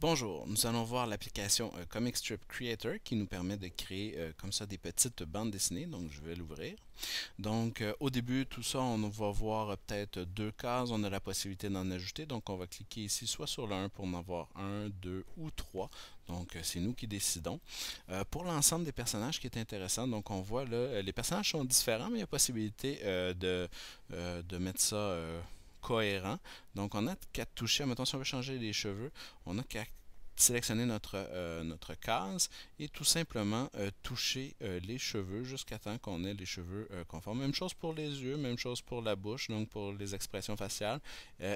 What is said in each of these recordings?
Bonjour, nous allons voir l'application euh, Comic Strip Creator qui nous permet de créer euh, comme ça des petites bandes dessinées, donc je vais l'ouvrir. Donc euh, au début, tout ça, on va voir peut-être deux cases, on a la possibilité d'en ajouter, donc on va cliquer ici soit sur le 1 pour en avoir un, deux ou trois. donc c'est nous qui décidons. pour l'ensemble des personnages qui est intéressant, donc on voit là, les personnages sont différents, mais il y a possibilité de, de mettre ça donc, on a qu'à toucher, Maintenant si on veut changer les cheveux, on a qu'à sélectionner notre, euh, notre case et tout simplement euh, toucher euh, les cheveux jusqu'à temps qu'on ait les cheveux conformes. Même chose pour les yeux, même chose pour la bouche, donc pour les expressions faciales.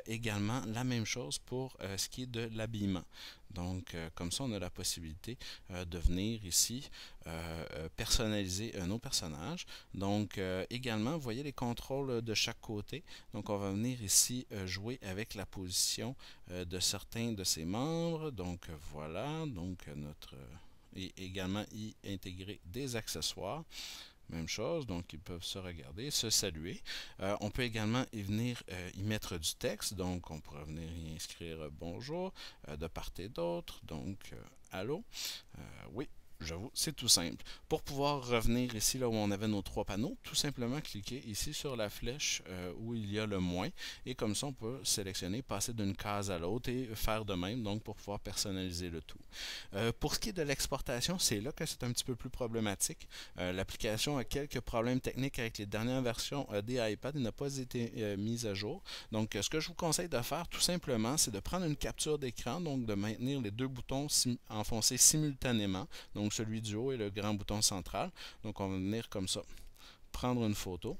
également, la même chose pour ce qui est de l'habillement. Donc, euh, comme ça, on a la possibilité euh, de venir ici euh, personnaliser nos personnages. Donc, également, vous voyez les contrôles de chaque côté. Donc, on va venir ici jouer avec la position de certains de ses membres. Donc, voilà. Donc, notre... Et également y intégrer des accessoires. Même chose, donc ils peuvent se regarder, se saluer. Euh, on peut également y venir euh, y mettre du texte, donc on pourrait venir y inscrire euh, bonjour de part et d'autre, donc allô, oui, j'avoue, c'est tout simple. Pour pouvoir revenir ici, là où on avait nos trois panneaux, tout simplement cliquer ici sur la flèche euh, où il y a le moins, et comme ça, on peut sélectionner, passer d'une case à l'autre et faire de même, donc pour pouvoir personnaliser le tout. Euh, pour ce qui est de l'exportation, c'est là que c'est un petit peu plus problématique. Euh, l'application a quelques problèmes techniques avec les dernières versions des iPads et n'a pas été mise à jour. Donc, ce que je vous conseille de faire, tout simplement, c'est de prendre une capture d'écran, donc de maintenir les deux boutons enfoncés simultanément, donc celui du haut et le grand bouton central. Donc on va venir comme ça, prendre une photo.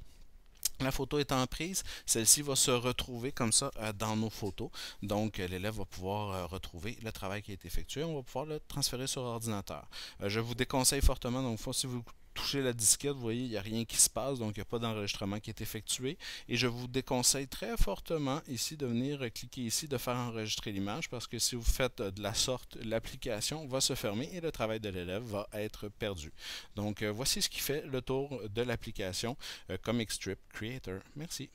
La photo étant prise, celle-ci va se retrouver comme ça euh, dans nos photos. Donc, euh, l'élève va pouvoir euh, retrouver le travail qui a été effectué. On va pouvoir le transférer sur ordinateur. je vous déconseille fortement, donc, si vous toucher la disquette, vous voyez, il n'y a rien qui se passe, donc il n'y a pas d'enregistrement qui est effectué. Et je vous déconseille très fortement ici de venir cliquer ici, de faire enregistrer l'image, parce que si vous faites de la sorte, l'application va se fermer et le travail de l'élève va être perdu. Donc euh, voici ce qui fait le tour de l'application euh, Comic Strip Creator. Merci.